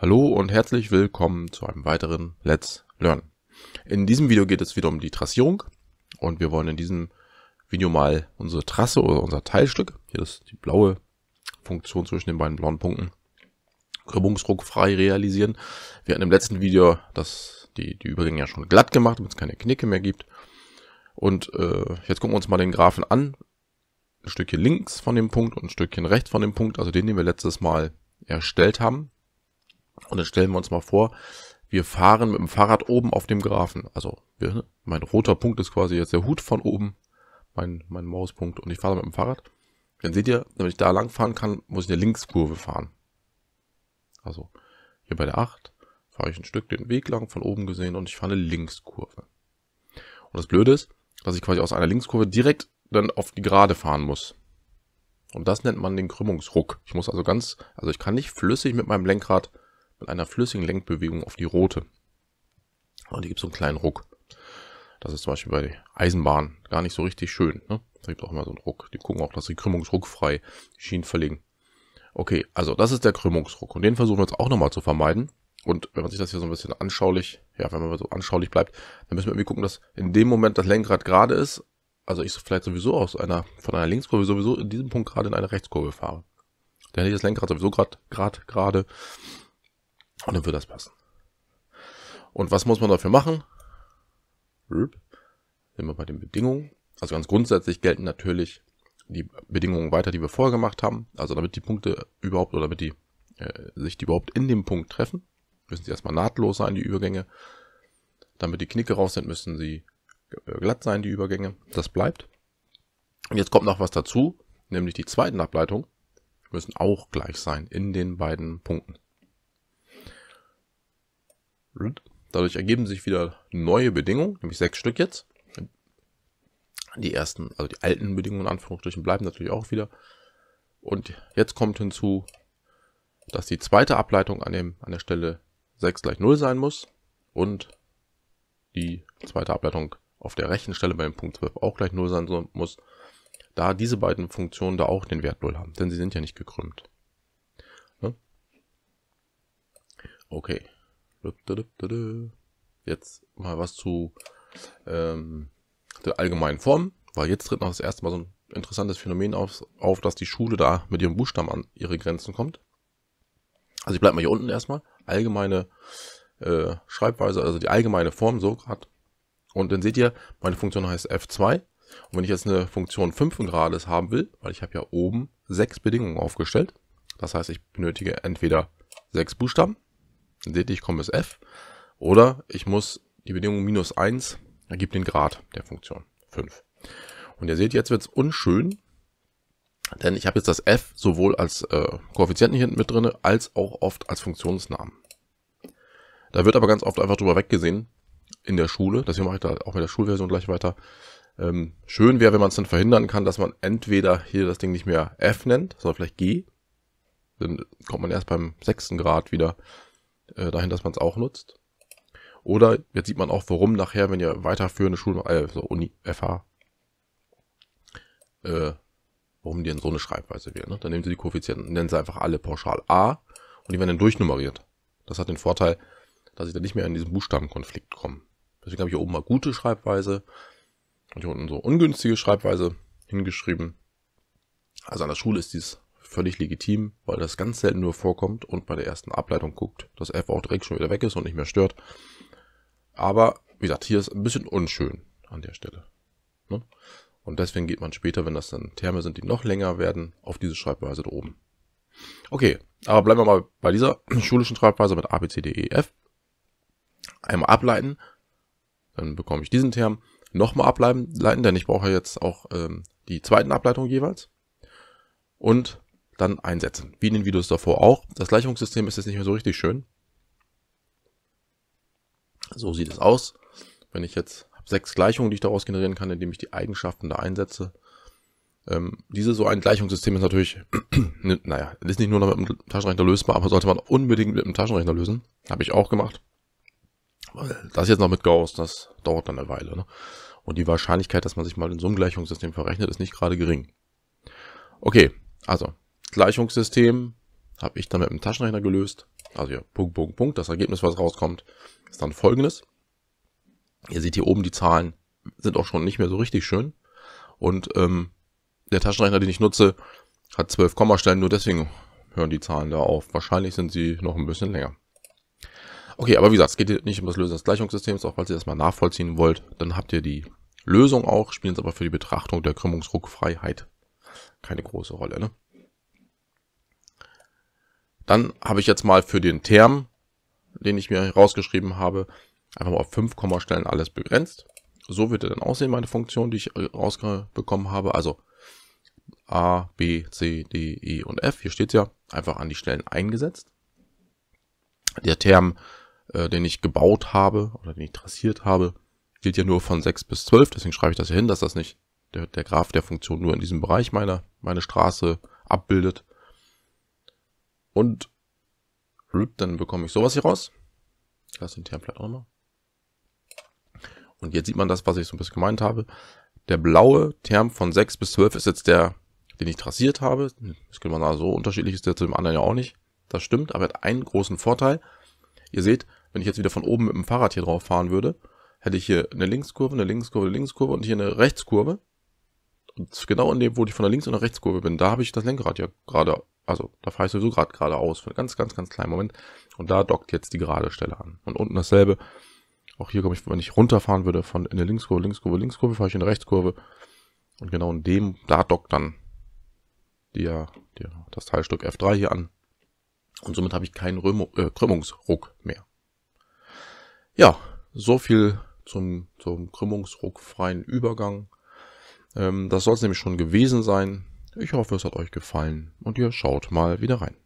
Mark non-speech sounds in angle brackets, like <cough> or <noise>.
Hallo und herzlich willkommen zu einem weiteren Let's Learn. In diesem Video geht es wieder um die Trassierung und wir wollen in diesem Video mal unsere Trasse oder unser Teilstück, hier ist die blaue Funktion zwischen den beiden blauen Punkten, krümmungsruckfrei realisieren. Wir hatten im letzten Video das, die, die Übergänge ja schon glatt gemacht, damit es keine Knicke mehr gibt. Und äh, jetzt gucken wir uns mal den Graphen an. Ein Stückchen links von dem Punkt und ein Stückchen rechts von dem Punkt, also den, den wir letztes Mal erstellt haben und dann stellen wir uns mal vor, wir fahren mit dem Fahrrad oben auf dem Grafen. Also wir, ne, mein roter Punkt ist quasi jetzt der Hut von oben, mein, mein Mauspunkt. Und ich fahre mit dem Fahrrad. Dann seht ihr, wenn ich da lang fahren kann, muss ich eine Linkskurve fahren. Also hier bei der 8 fahre ich ein Stück den Weg lang von oben gesehen und ich fahre eine Linkskurve. Und das Blöde ist, dass ich quasi aus einer Linkskurve direkt dann auf die Gerade fahren muss. Und das nennt man den Krümmungsruck. Ich muss also ganz, also ich kann nicht flüssig mit meinem Lenkrad mit einer flüssigen Lenkbewegung auf die rote. Und die gibt so einen kleinen Ruck. Das ist zum Beispiel bei Eisenbahnen gar nicht so richtig schön. Ne? Da gibt es auch immer so einen Ruck. Die gucken auch, dass die Krümmung die Schienen verlegen. Okay, also das ist der Krümmungsruck. Und den versuchen wir jetzt auch nochmal zu vermeiden. Und wenn man sich das hier so ein bisschen anschaulich, ja, wenn man so anschaulich bleibt, dann müssen wir irgendwie gucken, dass in dem Moment das Lenkrad gerade ist. Also ich vielleicht sowieso aus einer, von einer Linkskurve sowieso in diesem Punkt gerade in eine Rechtskurve fahre. Dann hätte ich das Lenkrad sowieso gerade, gerade, gerade. Und dann wird das passen. Und was muss man dafür machen? Sind wir bei den Bedingungen. Also ganz grundsätzlich gelten natürlich die Bedingungen weiter, die wir vorher gemacht haben. Also damit die Punkte überhaupt oder damit die äh, sich die überhaupt in dem Punkt treffen, müssen sie erstmal nahtlos sein, die Übergänge. Damit die Knicke raus sind, müssen sie äh, glatt sein, die Übergänge. Das bleibt. Und jetzt kommt noch was dazu, nämlich die zweiten Ableitungen müssen auch gleich sein in den beiden Punkten. Dadurch ergeben sich wieder neue Bedingungen, nämlich sechs Stück jetzt. Die ersten, also die alten Bedingungen in Anführungsstrichen bleiben natürlich auch wieder. Und jetzt kommt hinzu, dass die zweite Ableitung an, dem, an der Stelle 6 gleich 0 sein muss und die zweite Ableitung auf der rechten Stelle bei dem Punkt 12 auch gleich 0 sein muss, da diese beiden Funktionen da auch den Wert 0 haben, denn sie sind ja nicht gekrümmt. Ne? Okay, Jetzt mal was zu ähm, der allgemeinen Form, weil jetzt tritt noch das erste Mal so ein interessantes Phänomen auf, auf dass die Schule da mit ihrem Buchstaben an ihre Grenzen kommt. Also ich bleibe mal hier unten erstmal. Allgemeine äh, Schreibweise, also die allgemeine Form, so gerade. Und dann seht ihr, meine Funktion heißt f2. Und wenn ich jetzt eine Funktion 5 Grades haben will, weil ich habe ja oben sechs Bedingungen aufgestellt. Das heißt, ich benötige entweder sechs Buchstaben Seht ihr, ich komme bis f. Oder ich muss die Bedingung minus 1 ergibt den Grad der Funktion 5. Und ihr seht, jetzt wird es unschön, denn ich habe jetzt das f sowohl als äh, Koeffizienten hier hinten mit drin, als auch oft als Funktionsnamen. Da wird aber ganz oft einfach drüber weggesehen in der Schule. Das hier mache ich da auch mit der Schulversion gleich weiter. Ähm, schön wäre, wenn man es dann verhindern kann, dass man entweder hier das Ding nicht mehr f nennt, sondern vielleicht g. Dann kommt man erst beim sechsten Grad wieder äh, dahin, dass man es auch nutzt. Oder jetzt sieht man auch, warum nachher, wenn ihr weiterführende Schulen, also äh, Uni, FH, äh, warum die denn so eine Schreibweise wählen. Ne? Dann nehmen sie die Koeffizienten, nennen sie einfach alle pauschal A und die werden dann durchnummeriert. Das hat den Vorteil, dass sie dann nicht mehr in diesen Buchstabenkonflikt kommen. Deswegen habe ich hier oben mal gute Schreibweise und hier unten so ungünstige Schreibweise hingeschrieben. Also an der Schule ist dies völlig legitim, weil das ganz selten nur vorkommt und bei der ersten Ableitung guckt, dass F auch direkt schon wieder weg ist und nicht mehr stört. Aber wie gesagt, hier ist ein bisschen unschön an der Stelle. Ne? Und deswegen geht man später, wenn das dann Terme sind, die noch länger werden, auf diese Schreibweise da oben. Okay, aber bleiben wir mal bei dieser <clears throat> schulischen Schreibweise mit ABCDEF. Einmal ableiten, dann bekomme ich diesen Term. Nochmal ableiten, denn ich brauche jetzt auch ähm, die zweiten Ableitung jeweils. Und dann einsetzen. Wie in den Videos davor auch. Das Gleichungssystem ist jetzt nicht mehr so richtig schön. So sieht es aus. Wenn ich jetzt sechs Gleichungen, die ich daraus generieren kann, indem ich die Eigenschaften da einsetze. Ähm, diese so ein Gleichungssystem ist natürlich, <clears throat> ne, naja, ist nicht nur noch mit dem Taschenrechner lösbar, aber sollte man unbedingt mit dem Taschenrechner lösen. Habe ich auch gemacht. Das jetzt noch mit Gauss, das dauert dann eine Weile. Ne? Und die Wahrscheinlichkeit, dass man sich mal in so einem Gleichungssystem verrechnet, ist nicht gerade gering. Okay, also Gleichungssystem habe ich dann mit dem Taschenrechner gelöst. Also hier, Punkt, Punkt, Punkt. Das Ergebnis, was rauskommt, ist dann folgendes. Ihr seht hier oben, die Zahlen sind auch schon nicht mehr so richtig schön. Und ähm, der Taschenrechner, den ich nutze, hat 12 Kommastellen, nur deswegen hören die Zahlen da auf. Wahrscheinlich sind sie noch ein bisschen länger. Okay, aber wie gesagt, es geht hier nicht um das Lösen des Gleichungssystems, auch falls ihr das mal nachvollziehen wollt, dann habt ihr die Lösung auch, Spielen es aber für die Betrachtung der Krümmungsruckfreiheit keine große Rolle. Ne? Dann habe ich jetzt mal für den Term, den ich mir rausgeschrieben habe, einfach mal auf 5 Kommastellen alles begrenzt. So wird er dann aussehen, meine Funktion, die ich äh, rausbekommen habe. Also A, B, C, D, E und F. Hier steht ja einfach an die Stellen eingesetzt. Der Term, äh, den ich gebaut habe oder den ich trassiert habe, gilt ja nur von 6 bis 12. Deswegen schreibe ich das hier hin, dass das nicht der, der Graph der Funktion nur in diesem Bereich meiner, meine Straße abbildet, und dann bekomme ich sowas hier raus. Lass den Template auch nochmal. Und jetzt sieht man das, was ich so ein bisschen gemeint habe. Der blaue Term von 6 bis 12 ist jetzt der, den ich trassiert habe. Das kann man sagen, so unterschiedlich ist der zu dem anderen ja auch nicht. Das stimmt, aber hat einen großen Vorteil. Ihr seht, wenn ich jetzt wieder von oben mit dem Fahrrad hier drauf fahren würde, hätte ich hier eine Linkskurve, eine Linkskurve, eine Linkskurve und hier eine Rechtskurve. Und genau in dem, wo ich von der Links- und der Rechtskurve bin, da habe ich das Lenkrad ja gerade also da fahre ich sowieso gerade geradeaus für einen ganz, ganz, ganz kleinen Moment. Und da dockt jetzt die gerade Stelle an. Und unten dasselbe. Auch hier komme ich, wenn ich runterfahren würde von in der Linkskurve, Linkskurve, Linkskurve, fahre ich in der Rechtskurve. Und genau in dem, da dockt dann die, die, das Teilstück F3 hier an. Und somit habe ich keinen Römo, äh, Krümmungsruck mehr. Ja, so viel zum, zum krümmungsruckfreien Übergang. Ähm, das soll es nämlich schon gewesen sein. Ich hoffe, es hat euch gefallen und ihr schaut mal wieder rein.